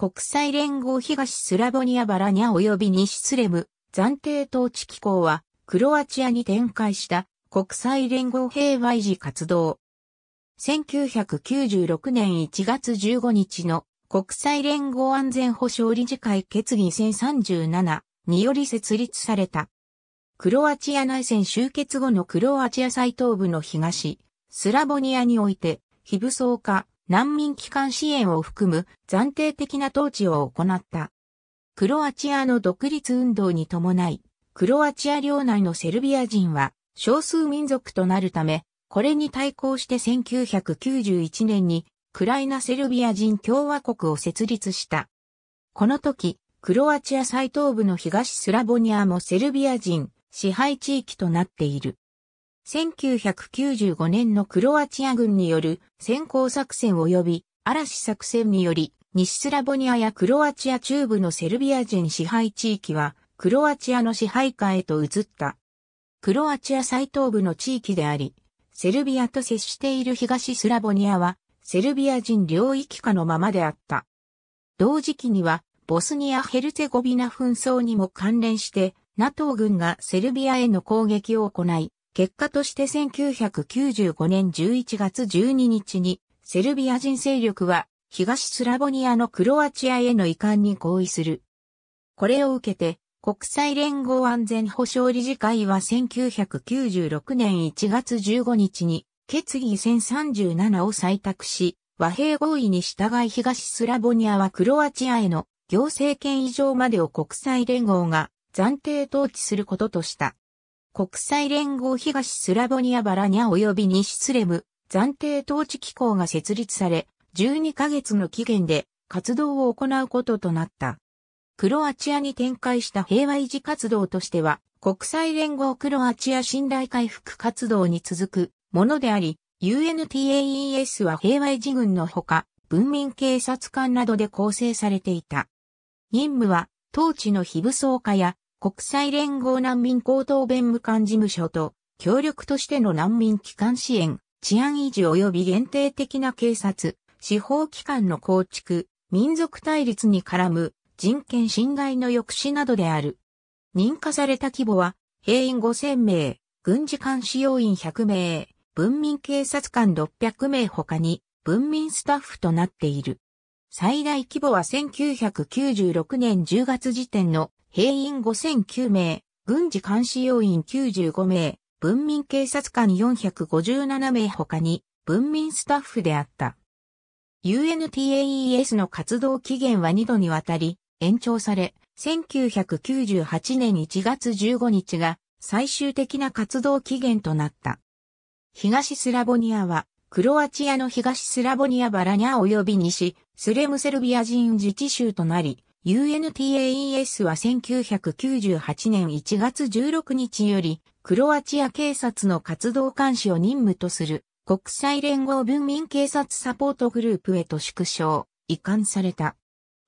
国際連合東スラボニア・バラニャ及び西スレム、暫定統治機構は、クロアチアに展開した国際連合平和維持活動。1996年1月15日の国際連合安全保障理事会決議1037により設立された。クロアチア内戦終結後のクロアチア最東部の東、スラボニアにおいて、非武装化、難民機関支援を含む暫定的な統治を行った。クロアチアの独立運動に伴い、クロアチア領内のセルビア人は少数民族となるため、これに対抗して1991年にクライナセルビア人共和国を設立した。この時、クロアチア最東部の東スラボニアもセルビア人支配地域となっている。1995年のクロアチア軍による先行作戦及び嵐作戦により、西スラボニアやクロアチア中部のセルビア人支配地域は、クロアチアの支配下へと移った。クロアチア最東部の地域であり、セルビアと接している東スラボニアは、セルビア人領域下のままであった。同時期には、ボスニア・ヘルツェゴビナ紛争にも関連して、NATO 軍がセルビアへの攻撃を行い、結果として1995年11月12日に、セルビア人勢力は、東スラボニアのクロアチアへの移管に合意する。これを受けて、国際連合安全保障理事会は1996年1月15日に、決議1037を採択し、和平合意に従い東スラボニアはクロアチアへの行政権以上までを国際連合が暫定統治することとした。国際連合東スラボニア・バラニャ及び西スレム暫定統治機構が設立され、12ヶ月の期限で活動を行うこととなった。クロアチアに展開した平和維持活動としては、国際連合クロアチア信頼回復活動に続くものであり、UNTAES は平和維持軍のほか、文民警察官などで構成されていた。任務は、統治の非武装化や国際連合難民高等弁務官事務所と協力としての難民機関支援、治安維持及び限定的な警察、司法機関の構築、民族対立に絡む人権侵害の抑止などである。認可された規模は、兵員5000名、軍事監視要員100名、文民警察官600名他に、文民スタッフとなっている。最大規模は1996年10月時点の兵員5009名、軍事監視要員95名、文民警察官457名他に、文民スタッフであった。UNTAES の活動期限は2度にわたり、延長され、1998年1月15日が最終的な活動期限となった。東スラボニアは、クロアチアの東スラボニアバラニャ及び西、スレムセルビア人自治州となり、UNTAES は1998年1月16日より、クロアチア警察の活動監視を任務とする、国際連合文民警察サポートグループへと縮小、移管された。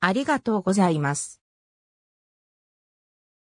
ありがとうございます。